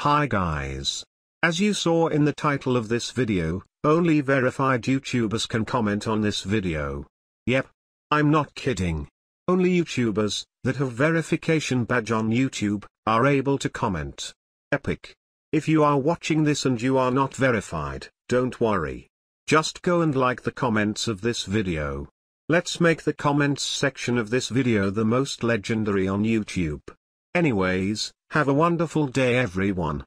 Hi guys. As you saw in the title of this video, only verified YouTubers can comment on this video. Yep. I'm not kidding. Only YouTubers, that have verification badge on YouTube, are able to comment. Epic. If you are watching this and you are not verified, don't worry. Just go and like the comments of this video. Let's make the comments section of this video the most legendary on YouTube. Anyways, have a wonderful day everyone.